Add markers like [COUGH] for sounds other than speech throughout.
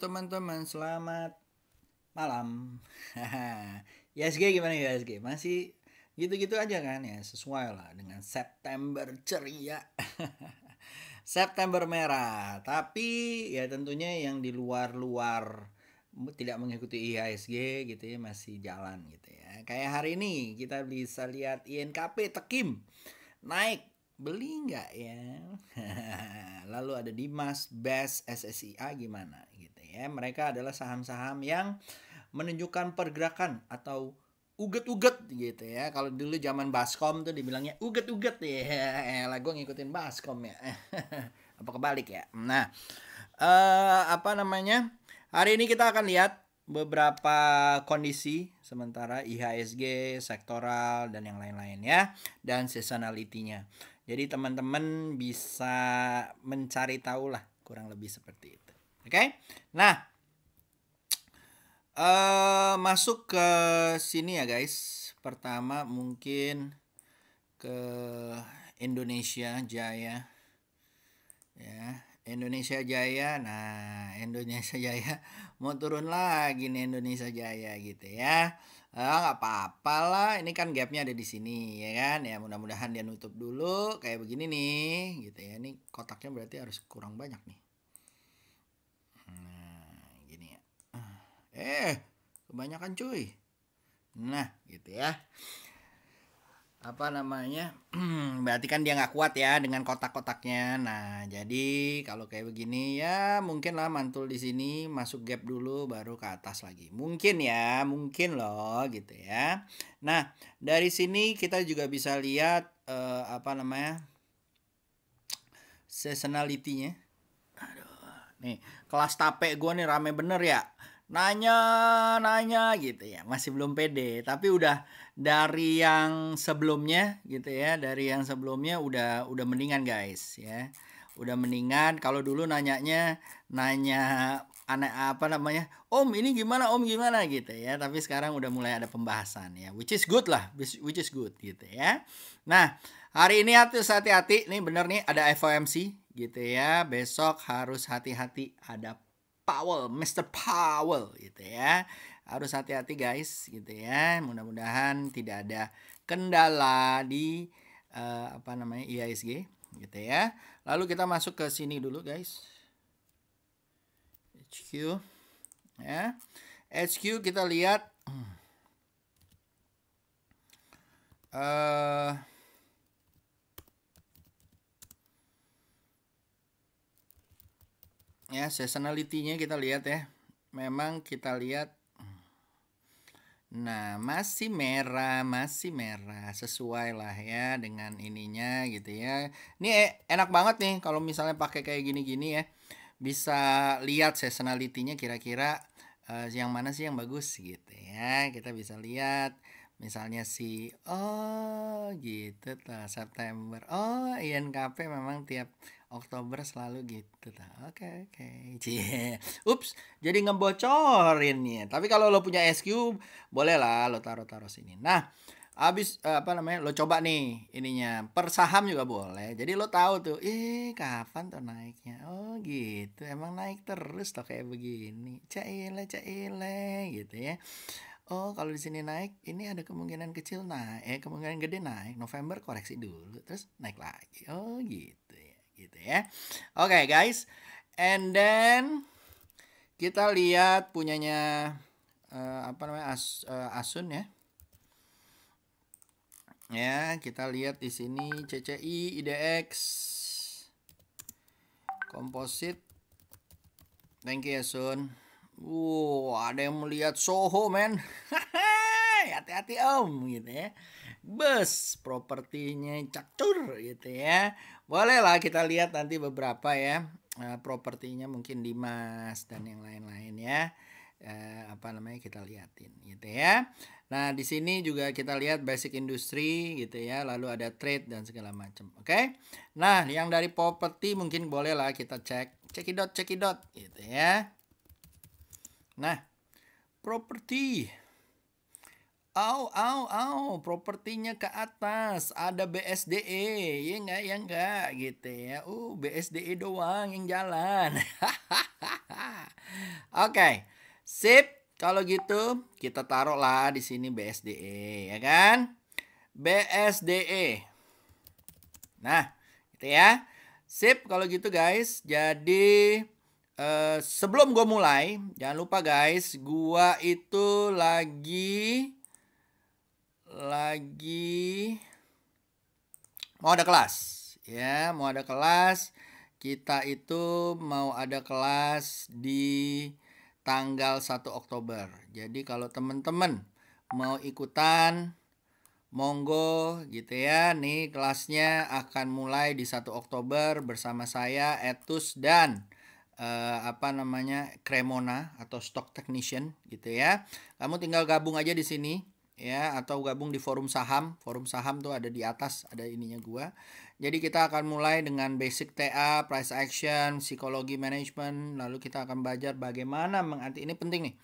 teman-teman, selamat malam. [LAUGHS] ysg ya, gimana ya Masih gitu-gitu aja kan ya, sesuai lah dengan September ceria. [LAUGHS] September merah, tapi ya tentunya yang di luar-luar tidak mengikuti IHSG gitu ya masih jalan gitu ya. Kayak hari ini kita bisa lihat INKP tekim naik beli nggak ya? [LAUGHS] Lalu ada Dimas Best SSIA gimana? Ya, mereka adalah saham-saham yang menunjukkan pergerakan atau uget-uget gitu ya. Kalau dulu zaman Baskom tuh dibilangnya uget-uget ya. Eh, lah gue ngikutin Baskom ya. [LAUGHS] apa kebalik ya. Nah, uh, apa namanya? Hari ini kita akan lihat beberapa kondisi sementara IHSG, sektoral dan yang lain-lain ya dan seasonality-nya. Jadi teman-teman bisa mencari tahu lah kurang lebih seperti itu. Oke. Okay? Nah, uh, masuk ke sini ya guys. Pertama mungkin ke Indonesia Jaya. Ya, Indonesia Jaya. Nah, Indonesia Jaya mau turun lagi nih Indonesia Jaya gitu ya. Ah, nggak apa-apa lah. Ini kan gapnya ada di sini ya kan. Ya mudah-mudahan dia nutup dulu kayak begini nih gitu ya. Ini kotaknya berarti harus kurang banyak nih. Eh, kebanyakan cuy. Nah, gitu ya. Apa namanya? [CLEARS THROAT] Berarti kan dia nggak kuat ya dengan kotak-kotaknya. Nah, jadi kalau kayak begini ya mungkin lah mantul di sini masuk gap dulu baru ke atas lagi. Mungkin ya, mungkin loh gitu ya. Nah, dari sini kita juga bisa lihat eh, apa namanya? seasonality-nya. Aduh, nih kelas tape gua nih rame bener ya nanya nanya gitu ya masih belum pede tapi udah dari yang sebelumnya gitu ya dari yang sebelumnya udah udah mendingan guys ya udah mendingan kalau dulu nanyanya nanya aneh apa namanya om ini gimana om gimana gitu ya tapi sekarang udah mulai ada pembahasan ya which is good lah which is good gitu ya nah hari ini harus hati-hati nih bener nih ada FOMC gitu ya besok harus hati-hati ada Power, Mr. Power, gitu ya. Harus hati-hati guys gitu ya. Mudah-mudahan tidak ada kendala di uh, apa namanya IISG gitu ya. Lalu kita masuk ke sini dulu guys. HQ ya. HQ kita lihat eh uh, ya seasonality-nya kita lihat ya. Memang kita lihat Nah, masih merah, masih merah. Sesuai lah ya dengan ininya gitu ya. Ini e, enak banget nih kalau misalnya pakai kayak gini-gini ya. Bisa lihat seasonality-nya kira-kira uh, yang mana sih yang bagus gitu ya. Kita bisa lihat misalnya si oh gitu tuh September oh INKP memang tiap Oktober selalu gitu tuh oke okay, oke okay. [LAUGHS] ups jadi ngebocorin nih tapi kalau lo punya SQ boleh lah lo taruh taruh sini nah abis eh, apa namanya lo coba nih ininya per saham juga boleh jadi lo tahu tuh ih kapan tuh naiknya oh gitu emang naik terus tuh kayak begini cile cile gitu ya oh kalau di sini naik ini ada kemungkinan kecil naik eh kemungkinan gede naik November koreksi dulu terus naik lagi oh gitu ya gitu ya oke okay, guys and then kita lihat punyanya uh, apa namanya As, uh, Asun ya ya kita lihat di sini CCI IDX komposit thank you Asun Wow, ada yang melihat Soho, men. Hati-hati om, gitu ya. Bus, propertinya cacur, gitu ya. Bolehlah kita lihat nanti beberapa ya. Eh, propertinya mungkin Dimas dan yang lain-lain ya. Eh, apa namanya kita liatin gitu ya. Nah, di sini juga kita lihat basic industri, gitu ya, lalu ada trade dan segala macam. Oke. Okay? Nah, yang dari properti mungkin bolehlah kita cek cekidot cekidot gitu ya. Nah, properti. Au, au, au, propertinya ke atas. Ada BSDE, ya enggak, ya enggak, gitu ya. Uh, BSDE doang yang jalan. [LAUGHS] Oke, okay. sip. Kalau gitu, kita taruh lah di sini BSDE, ya kan? BSDE. Nah, gitu ya. Sip, kalau gitu guys. Jadi, Eh, sebelum gue mulai, jangan lupa guys, gue itu lagi lagi mau ada kelas, ya, mau ada kelas. Kita itu mau ada kelas di tanggal 1 Oktober. Jadi kalau teman-teman mau ikutan monggo gitu ya. Nih kelasnya akan mulai di 1 Oktober bersama saya Etus dan uh, apa namanya Cremona atau stock technician gitu ya. Kamu tinggal gabung aja di sini ya atau gabung di forum saham. Forum saham tuh ada di atas ada ininya gua. Jadi kita akan mulai dengan basic TA, price action, psikologi management, lalu kita akan belajar bagaimana menganti ini penting nih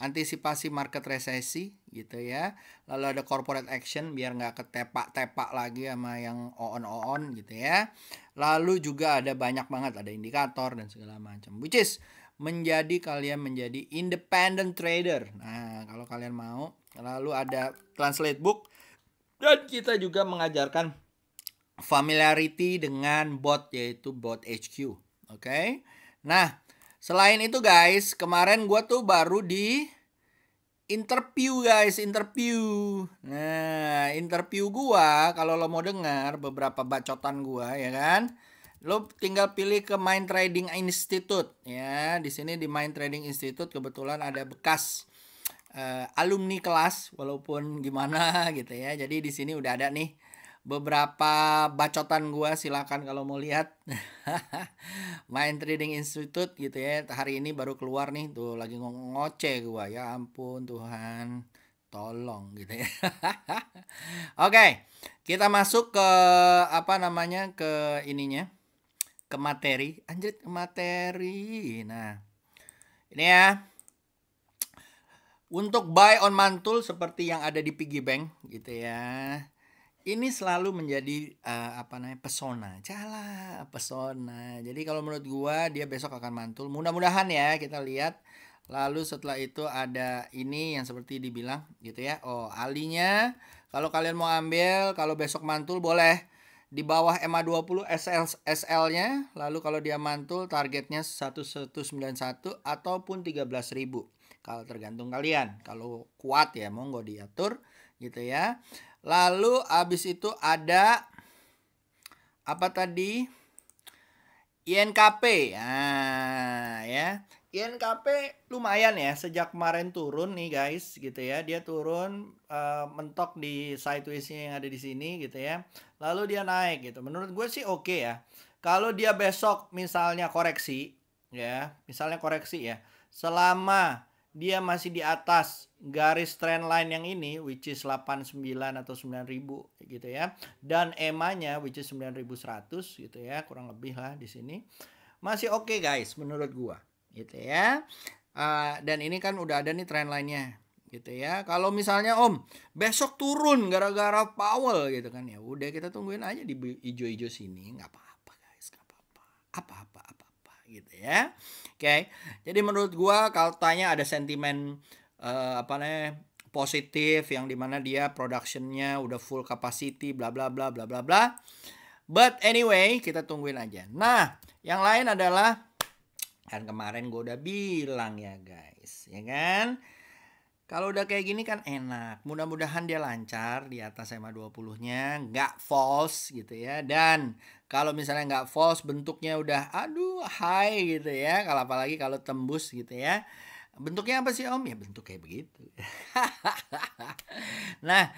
antisipasi market resesi gitu ya. Lalu ada corporate action biar nggak ketepak-tepak lagi sama yang on-on gitu ya. Lalu juga ada banyak banget ada indikator dan segala macam. Which is menjadi kalian menjadi independent trader. Nah, kalau kalian mau, lalu ada translate book dan kita juga mengajarkan familiarity dengan bot yaitu bot HQ. Oke. Okay? Nah, Selain itu guys, kemarin gue tuh baru di interview guys, interview. Nah, interview gue kalau lo mau dengar beberapa bacotan gue ya kan. Lo tinggal pilih ke Mind Trading Institute ya. Di sini di Mind Trading Institute kebetulan ada bekas uh, alumni kelas walaupun gimana [LAUGHS] gitu ya. Jadi di sini udah ada nih beberapa bacotan gua silakan kalau mau lihat [LAUGHS] main trading institute gitu ya hari ini baru keluar nih tuh lagi ngoceh gua ya ampun Tuhan tolong gitu ya [LAUGHS] oke okay, kita masuk ke apa namanya ke ininya ke materi anjir ke materi nah ini ya untuk buy on mantul seperti yang ada di piggy bank gitu ya ini selalu menjadi uh, apa namanya pesona cala pesona jadi kalau menurut gua dia besok akan mantul mudah-mudahan ya kita lihat lalu setelah itu ada ini yang seperti dibilang gitu ya oh alinya kalau kalian mau ambil kalau besok mantul boleh di bawah ma 20 SL SL-nya lalu kalau dia mantul targetnya 1191 ataupun 13.000 kalau tergantung kalian kalau kuat ya monggo diatur gitu ya Lalu abis itu ada apa tadi? INKP. Nah, ya. INKP lumayan ya sejak kemarin turun nih guys gitu ya. Dia turun uh, mentok di sideways yang ada di sini gitu ya. Lalu dia naik gitu. Menurut gue sih oke okay ya. Kalau dia besok misalnya koreksi ya, misalnya koreksi ya. Selama dia masih di atas garis trend line yang ini which is 89 atau 9000 gitu ya dan emanya which is 9100 gitu ya kurang lebih lah di sini masih oke okay, guys menurut gua gitu ya uh, dan ini kan udah ada nih trend line-nya gitu ya kalau misalnya om besok turun gara-gara Powell gitu kan ya udah kita tungguin aja di ijo-ijo sini nggak apa-apa guys nggak apa-apa apa-apa apa-apa gitu ya Oke. Okay? Jadi menurut gua kalau tanya ada sentimen uh, apa namanya positif yang dimana dia productionnya udah full capacity bla bla bla bla bla bla. But anyway, kita tungguin aja. Nah, yang lain adalah kan kemarin gue udah bilang ya guys, ya kan? Kalau udah kayak gini kan enak. Mudah-mudahan dia lancar di atas SMA 20-nya, nggak false gitu ya. Dan kalau misalnya nggak false bentuknya udah aduh high gitu ya. Kalau apalagi kalau tembus gitu ya. Bentuknya apa sih Om? Ya bentuk kayak begitu. [LAUGHS] nah,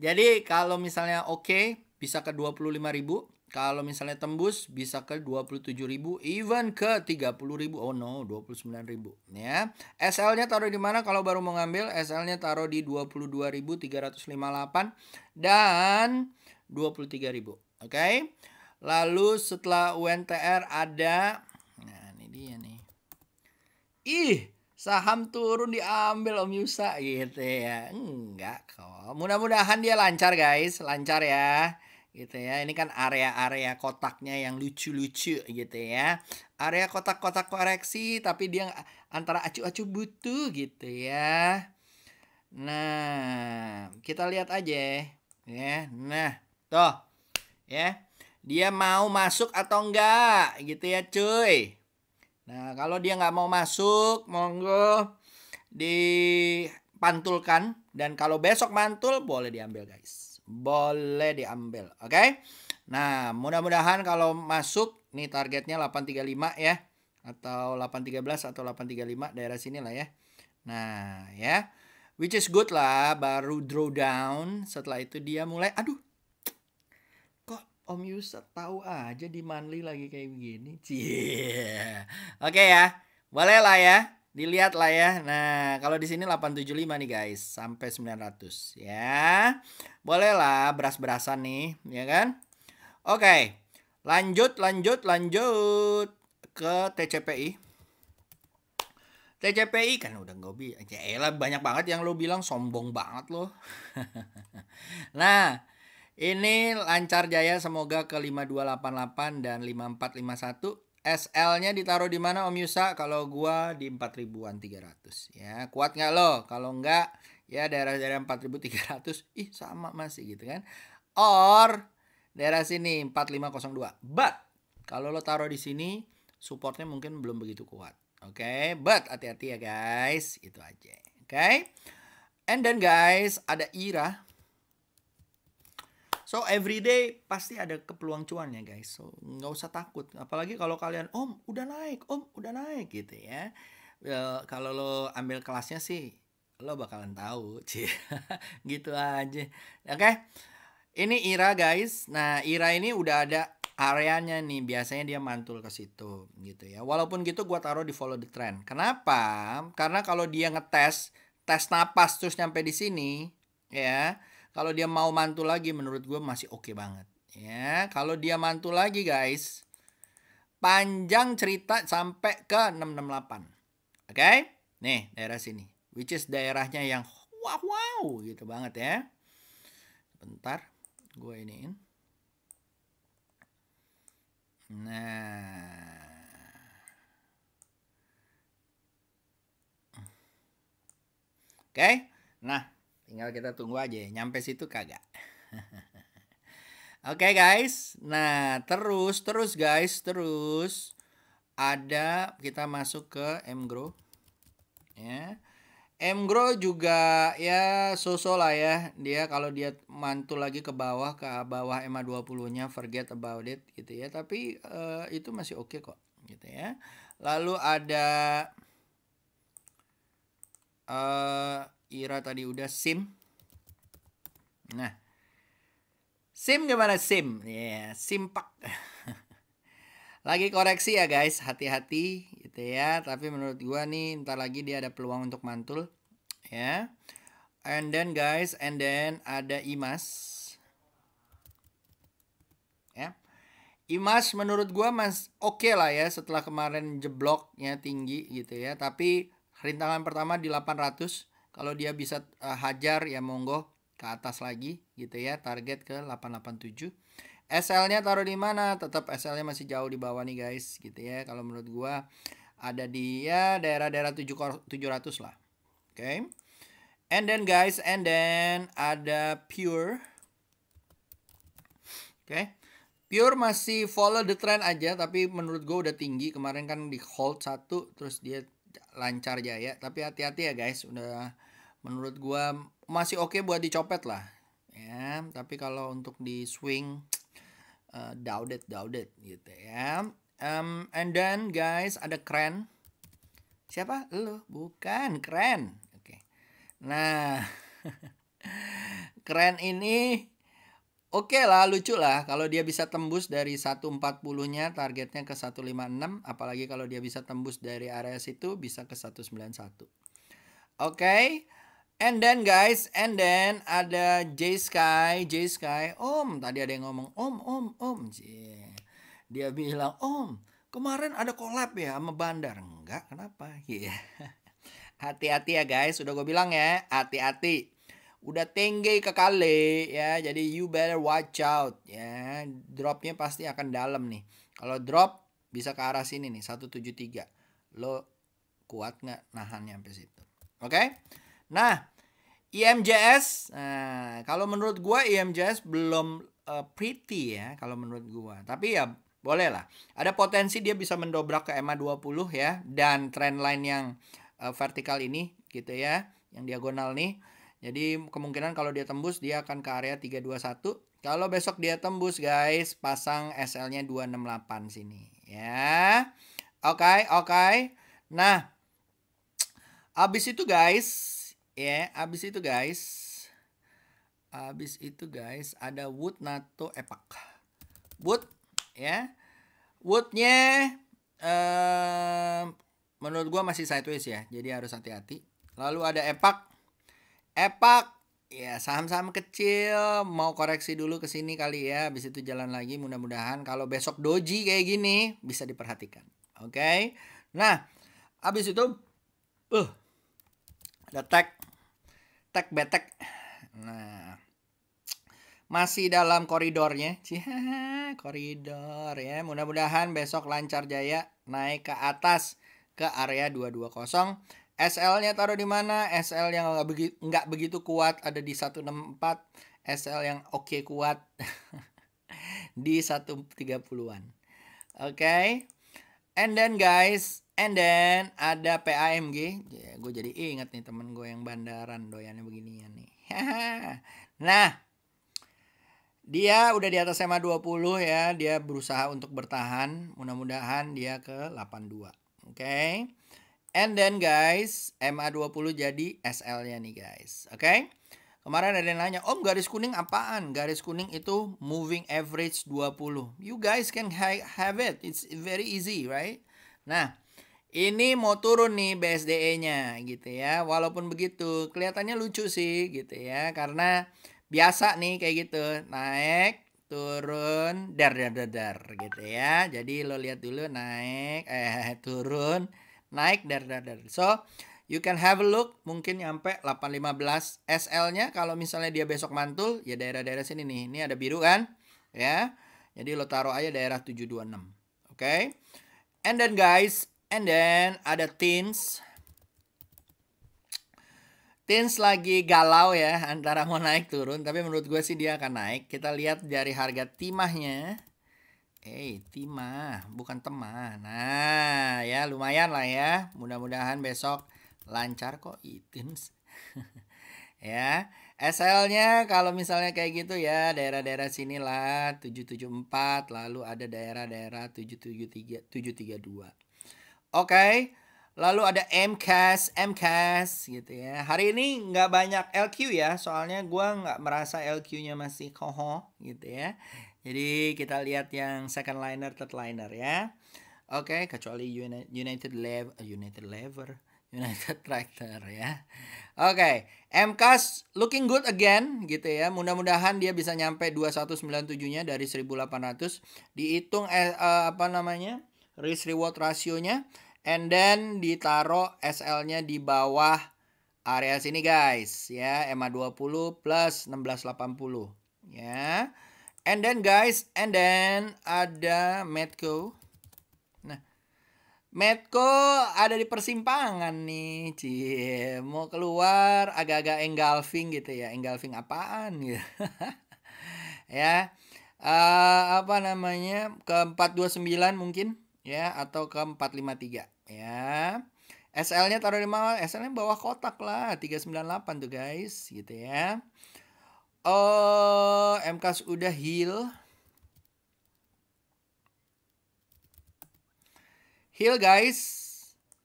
jadi kalau misalnya oke okay, bisa ke 25 ribu kalau misalnya tembus bisa ke 27.000 even ke 30.000 oh no 29.000 ya SL-nya taruh di mana kalau baru mau ngambil SL-nya taruh di 22.358 dan 23.000 oke okay? lalu setelah UNTR ada nah ini dia nih ih saham turun diambil Om Yusa gitu ya enggak kok mudah-mudahan dia lancar guys lancar ya gitu ya. Ini kan area-area kotaknya yang lucu-lucu gitu ya. Area kotak-kotak koreksi tapi dia antara acu-acu butuh gitu ya. Nah, kita lihat aja ya. Nah, toh ya. Dia mau masuk atau enggak gitu ya, cuy. Nah, kalau dia nggak mau masuk, monggo dipantulkan dan kalau besok mantul boleh diambil, guys boleh diambil. Oke. Okay? Nah, mudah-mudahan kalau masuk nih targetnya 835 ya atau 813 atau 835 daerah sini lah ya. Nah, ya. Which is good lah, baru drawdown. Setelah itu dia mulai aduh. Kok Om Yusuf tahu aja di Manly lagi kayak begini. Cie. Oke okay ya. Boleh lah ya. Dilihat lah ya. Nah, kalau di sini 875 nih guys, sampai 900 ya. Boleh lah beras-berasan nih, ya kan? Oke. Lanjut, lanjut, lanjut ke TCPI. TCPI kan udah ngobi. bilang, ya elah banyak banget yang lo bilang sombong banget lo. [LAUGHS] nah, ini lancar jaya semoga ke 5288 dan 5451 SL-nya ditaruh di mana Om Yusa? Kalau gua di ribuan tiga ratus ya. Kuat nggak lo? Kalau nggak ya daerah-daerah 4300 ih sama masih gitu kan. Or daerah sini 4502. But kalau lo taruh di sini supportnya mungkin belum begitu kuat. Oke, okay? but hati-hati ya guys, itu aja. Oke. Okay? And then guys, ada Ira So every day pasti ada kepeluang cuannya guys. So nggak usah takut. Apalagi kalau kalian om udah naik, om udah naik gitu ya. Uh, kalau lo ambil kelasnya sih lo bakalan tahu, sih. [LAUGHS] gitu aja. Oke. Okay? Ini Ira guys. Nah Ira ini udah ada areanya nih. Biasanya dia mantul ke situ gitu ya. Walaupun gitu gua taruh di follow the trend. Kenapa? Karena kalau dia ngetes tes napas terus nyampe di sini ya kalau dia mau mantul lagi menurut gue masih oke okay banget. Ya, kalau dia mantul lagi guys, panjang cerita sampai ke 668. Oke? Okay? Nih, daerah sini. Which is daerahnya yang wow wow gitu banget ya. Bentar, gue iniin. Nah. Oke. Okay? Nah, Tinggal kita tunggu aja, ya, nyampe situ kagak. [LAUGHS] Oke okay, guys, nah terus terus guys terus ada kita masuk ke M grow ya. M grow juga ya susul lah ya dia kalau dia mantul lagi ke bawah ke bawah EMA 20 nya forget about it gitu ya tapi uh, itu masih oke okay kok gitu ya lalu ada uh, Ira tadi udah SIM. Nah. SIM gimana SIM? Ya, yeah, simpak. [LAUGHS] lagi koreksi ya guys, hati-hati gitu ya. Tapi menurut gua nih ntar lagi dia ada peluang untuk mantul ya. And then guys, and then ada Imas. Ya. Imas menurut gua mas oke okay lah ya setelah kemarin jebloknya tinggi gitu ya. Tapi rintangan pertama di 800 kalau dia bisa uh, hajar ya monggo ke atas lagi gitu ya target ke 887. SL-nya taruh di mana? Tetap SL-nya masih jauh di bawah nih guys gitu ya. Kalau menurut gua ada di ya daerah-daerah 700 lah. Oke. Okay. And then guys, and then ada Pure. Oke. Okay. Pure masih follow the trend aja tapi menurut gua udah tinggi. Kemarin kan di hold satu terus dia lancar jaya tapi hati-hati ya guys udah menurut gua masih oke okay buat dicopet lah ya tapi kalau untuk di swing uh, [TSK] eh, doubted gitu ya um, and then guys ada keren siapa lo bukan keren oke okay. nah [LAUGHS] keren ini oke okay lah lucu lah kalau dia bisa tembus dari 140-nya targetnya ke 156 apalagi kalau dia bisa tembus dari area situ bisa ke 191. Oke. Okay. And then guys, and then ada J Sky, J Sky. Om, tadi ada yang ngomong, "Om, om, om." Yeah. Dia bilang, "Om, kemarin ada collab ya sama Bandar." Enggak, kenapa? Iya. [LAUGHS] Hati-hati ya guys, udah gue bilang ya, hati-hati udah tenggei ke kali ya jadi you better watch out ya dropnya pasti akan dalam nih kalau drop bisa ke arah sini nih 173 lo kuat nggak nahannya sampai situ oke okay? nah IMJS nah, eh, kalau menurut gua IMJS belum uh, pretty ya kalau menurut gua tapi ya boleh lah ada potensi dia bisa mendobrak ke MA 20 ya dan trendline yang uh, vertikal ini gitu ya yang diagonal nih jadi kemungkinan kalau dia tembus dia akan ke area 321. Kalau besok dia tembus guys, pasang SL-nya 268 sini ya. Oke, okay, oke. Okay. Nah, abis itu guys, ya, yeah, abis itu guys. Abis itu guys, ada Wood Nato Epak. Eh, Wood ya. Yeah. nya eh uh, menurut gua masih sideways ya. Jadi harus hati-hati. Lalu ada Epak Epak ya saham-saham kecil mau koreksi dulu ke sini kali ya habis itu jalan lagi mudah-mudahan kalau besok doji kayak gini bisa diperhatikan oke okay? nah habis itu uh ada tag tag betek nah masih dalam koridornya sih [LAUGHS] koridor ya mudah-mudahan besok lancar jaya naik ke atas ke area 220 SL-nya taruh di mana? SL yang nggak begitu begitu kuat ada di 164, SL yang oke okay kuat [LAUGHS] di 130-an. Oke. Okay. And then guys, and then ada PAMG. Ya, gue jadi ingat nih temen gue yang bandaran doyannya beginian nih. [LAUGHS] nah, dia udah di atas SMA 20 ya, dia berusaha untuk bertahan. Mudah-mudahan dia ke 82. Oke. Okay. And then guys, MA20 jadi SL-nya nih guys. Oke? Okay? Kemarin ada yang nanya, Om oh, garis kuning apaan? Garis kuning itu moving average 20. You guys can have it. It's very easy, right? Nah, ini mau turun nih BSDE-nya gitu ya. Walaupun begitu, kelihatannya lucu sih gitu ya. Karena biasa nih kayak gitu. Naik, turun, dar dar dar dar gitu ya. Jadi lo lihat dulu naik, eh [LAUGHS] turun, naik dari dari dari. So, you can have a look mungkin nyampe 815 SL-nya kalau misalnya dia besok mantul ya daerah-daerah sini nih. Ini ada biru kan? Ya. Jadi lo taruh aja daerah 726. Oke. Okay? And then guys, and then ada teens Tins lagi galau ya antara mau naik turun tapi menurut gue sih dia akan naik. Kita lihat dari harga timahnya. Eh, hey, timah, bukan teman. Nah, ya lumayan lah ya. Mudah-mudahan besok lancar kok itins. [LAUGHS] ya, SL-nya kalau misalnya kayak gitu ya, daerah-daerah sinilah 774, lalu ada daerah-daerah 773 732. Oke. Okay. Lalu ada MCAS, MCAS gitu ya. Hari ini nggak banyak LQ ya, soalnya gue nggak merasa LQ-nya masih koho gitu ya. Jadi kita lihat yang second liner, third liner ya. Oke, okay, kecuali eh, United Lever, United [LAUGHS] Lever, United Tractor ya. Oke, okay. MK looking good again gitu ya. Mudah-mudahan dia bisa nyampe 2197-nya dari 1800. Dihitung eh, uh, apa namanya? risk reward rasionya and then ditaruh SL-nya di bawah area sini guys ya ma 20 plus 1680 ya And then guys, and then ada Medco. Nah, Medco ada di persimpangan nih, cie. Mau keluar agak-agak engulfing gitu ya, engulfing apaan gitu. [LAUGHS] ya. Uh, apa namanya? ke 429 mungkin ya atau ke 453 ya. SL-nya taruh di mana? SL-nya bawah kotak lah, 398 tuh guys gitu ya. Oh, MK udah heal. Heal guys.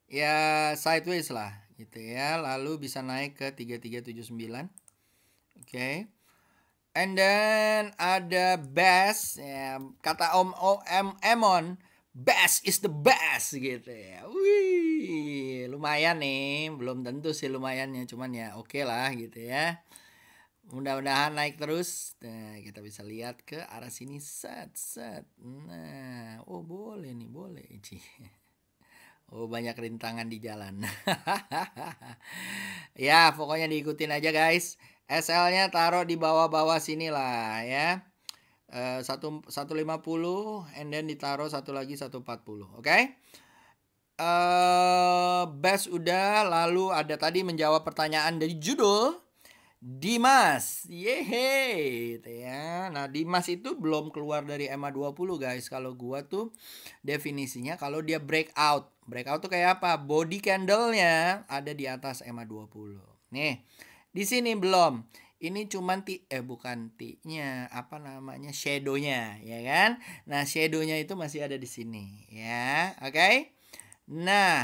Ya sideways lah gitu ya. Lalu bisa naik ke 3379. Oke. Okay. And then ada best ya, kata Om Om Emon best is the best gitu ya. Wih, lumayan nih, belum tentu sih lumayannya cuman ya oke okay lah gitu ya. Mudah-mudahan naik terus. Nah, kita bisa lihat ke arah sini. Set, set. Nah, oh boleh nih, boleh. Ici. [LAUGHS] Oh, banyak rintangan di jalan. [LAUGHS] ya, pokoknya diikutin aja guys. SL-nya taruh di bawah-bawah sini lah ya. Eh, satu satu lima puluh, and then ditaruh satu lagi satu empat puluh. Oke? Eh, best udah, lalu ada tadi menjawab pertanyaan dari judul Dimas. Yehe gitu ya. Nah, Dimas itu belum keluar dari EMA 20 guys. Kalau gua tuh definisinya kalau dia breakout. Breakout tuh kayak apa? Body candlenya ada di atas EMA 20. Nih. Di sini belum. Ini cuma ti eh bukan ti-nya, apa namanya? shadownya, ya kan? Nah, shadownya itu masih ada di sini, ya. Oke. Okay? Nah,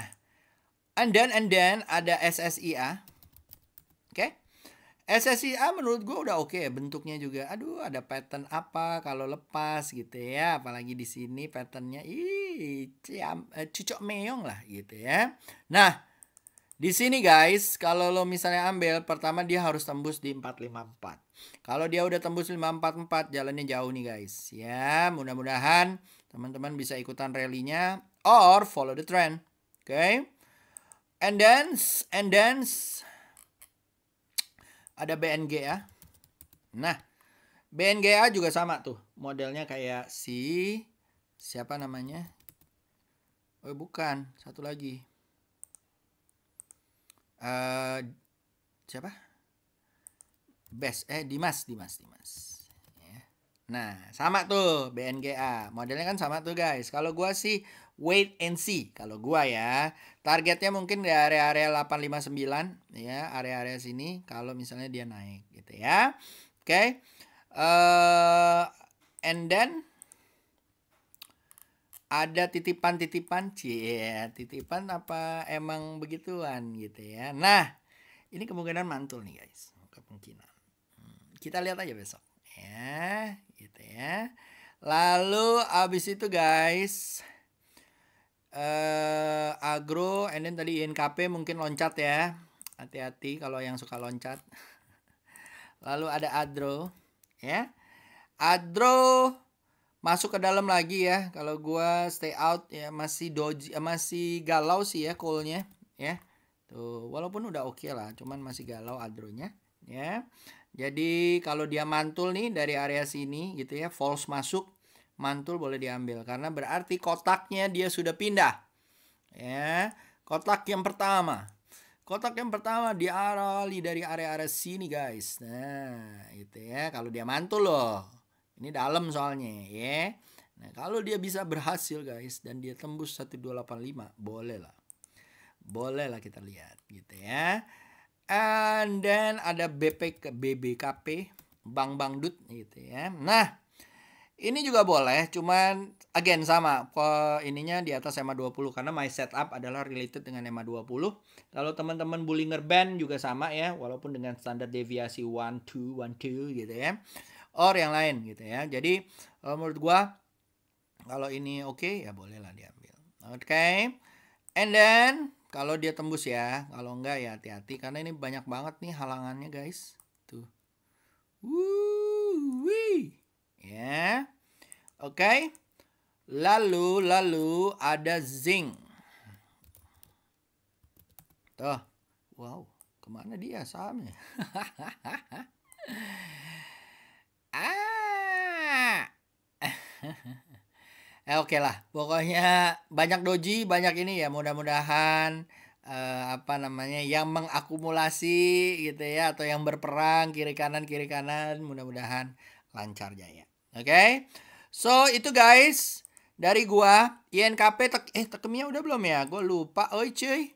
and then and then ada SSIA SSIA menurut gue udah oke okay. bentuknya juga. Aduh ada pattern apa kalau lepas gitu ya. Apalagi di sini patternnya ih ciam, eh, cucok meong lah gitu ya. Nah di sini guys kalau lo misalnya ambil pertama dia harus tembus di 454. Kalau dia udah tembus 544 jalannya jauh nih guys. Ya mudah-mudahan teman-teman bisa ikutan rallynya or follow the trend. Oke. Okay? And dance and dance ada BNGA. Nah, BNGA juga sama tuh. Modelnya kayak si siapa namanya? Oh, bukan. Satu lagi. Uh, siapa? Best eh Dimas, Dimas, Dimas. Ya. Nah, sama tuh BNGA. Modelnya kan sama tuh, guys. Kalau gua sih wait and see kalau gua ya. Targetnya mungkin di area-area 859 ya, area-area sini kalau misalnya dia naik gitu ya. Oke. Okay. Uh, eh, and then ada titipan-titipan cie, titipan apa emang begituan gitu ya. Nah, ini kemungkinan mantul nih guys, kemungkinan. Kita lihat aja besok ya, gitu ya. Lalu abis itu guys, uh, agro and then tadi INKP mungkin loncat ya hati-hati kalau yang suka loncat [LAUGHS] lalu ada adro ya adro masuk ke dalam lagi ya kalau gua stay out ya masih doji eh, masih galau sih ya callnya ya tuh walaupun udah oke okay lah cuman masih galau adronya ya jadi kalau dia mantul nih dari area sini gitu ya false masuk mantul boleh diambil karena berarti kotaknya dia sudah pindah. Ya, kotak yang pertama. Kotak yang pertama diawali dari area-area sini guys. Nah, itu ya kalau dia mantul loh. Ini dalam soalnya ya. Nah, kalau dia bisa berhasil guys dan dia tembus 1285, boleh lah. Boleh lah kita lihat gitu ya. And then ada BPK, BBKP, bang Bangdut gitu ya. Nah, ini juga boleh, cuman again sama ininya di atas EMA 20 karena my setup adalah related dengan EMA 20. Lalu teman-teman Bullinger Band juga sama ya, walaupun dengan standar deviasi 1 2 1 2 gitu ya. Or yang lain gitu ya. Jadi eh, menurut gua kalau ini oke okay, ya bolehlah diambil. Oke. Okay. And then kalau dia tembus ya, kalau enggak ya hati-hati karena ini banyak banget nih halangannya guys. Tuh. Woo, wee ya. Oke. Lalu lalu ada zinc. Tuh. Wow, kemana dia sahamnya? [LAUGHS] ah. eh oke okay lah, pokoknya banyak doji, banyak ini ya. Mudah-mudahan uh, apa namanya yang mengakumulasi gitu ya atau yang berperang kiri kanan kiri kanan mudah-mudahan lancar jaya. Oke. Okay? So, itu guys dari gua INKP tek eh tekemnya udah belum ya? Gua lupa. Oi cuy.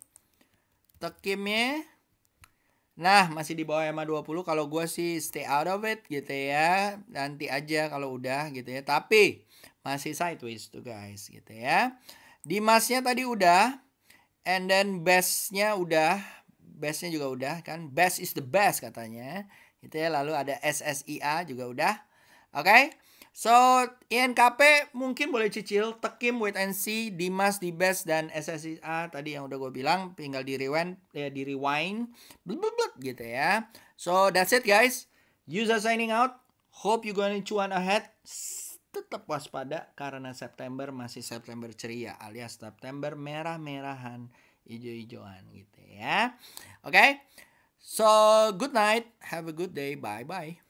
Tekimnya Nah, masih di bawah EMA 20 kalau gua sih stay out of it gitu ya. Nanti aja kalau udah gitu ya. Tapi masih sideways tuh guys gitu ya. Di masnya tadi udah and then bestnya udah bestnya juga udah kan best is the best katanya gitu ya lalu ada SSIA juga udah oke okay? So, INKP mungkin boleh cicil, Tekim, Wait and See, Dimas, Dibes, dan SSIA tadi yang udah gue bilang, tinggal di rewind, ya, di rewind, blub, gitu ya. So, that's it guys. User signing out. Hope you gonna cuan ahead. Tetap waspada karena September masih September ceria alias September merah-merahan, ijo-ijoan gitu ya. Oke. Okay? So, good night. Have a good day. Bye-bye.